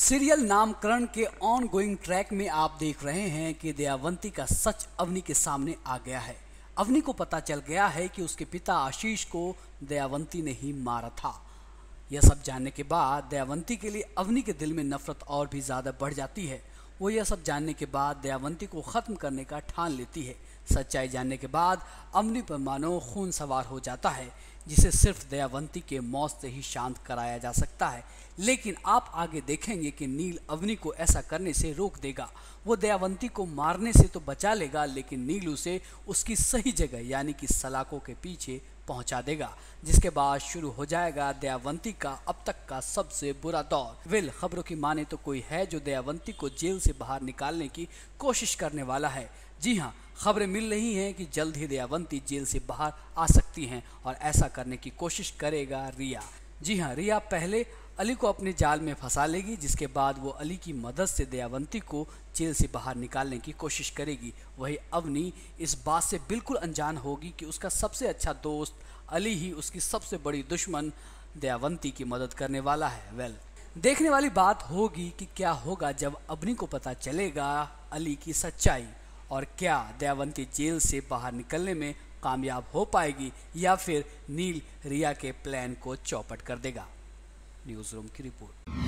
serial नामकरण के on going track में आप देख रहे हैं कि दयावंती का सच अवनी के सामने आ गया है अवनी को पता चल गया है कि उसके पिता आशीष को दयावंती ने ही मारा था यह सब जानने के बाद दयावंती के लिए अवनी के दिल में नफरत और भी ज़्यादा बढ़ जाती है वो यह सब जानने के बाद दयावंती को ख़त्म करने का ठान लेती है सच्चाई जानने के बाद अवनी पर मानो खून सवार हो जाता है जिसे सिर्फ दयावंती के मौत से ही शांत कराया जा सकता है लेकिन आप आगे देखेंगे कि नील अवनि को ऐसा करने से रोक देगा वो दयावंती को मारने से तो बचा लेगा लेकिन नील उसे उसकी सही जगह यानी कि सलाखों के पीछे पहुंचा देगा जिसके बाद शुरू हो जाएगा दयावंती का अब तक का सबसे बुरा दौर विल खबरों की माने तो कोई है जो दयावंती को जेल से बाहर निकालने की कोशिश करने वाला है जी हाँ खबरें मिल रही हैं कि जल्द ही दयावंती जेल से बाहर आ सकती हैं और ऐसा करने की कोशिश करेगा रिया जी हाँ रिया पहले अली को अपने जाल में फंसा लेगी जिसके बाद वो अली की मदद से दयावंती को जेल से बाहर निकालने की कोशिश करेगी वही अवनी इस बात से बिल्कुल अनजान होगी कि उसका सबसे अच्छा दोस्त अली ही उसकी सबसे बड़ी दुश्मन दयावंती की मदद करने वाला है वेल देखने वाली बात होगी कि क्या होगा जब अवनी को पता चलेगा अली की सच्चाई और क्या दयावंती जेल से बाहर निकलने में कामयाब हो पाएगी या फिर नील रिया के प्लान को चौपट कर देगा न्यूज़ रूम की रिपोर्ट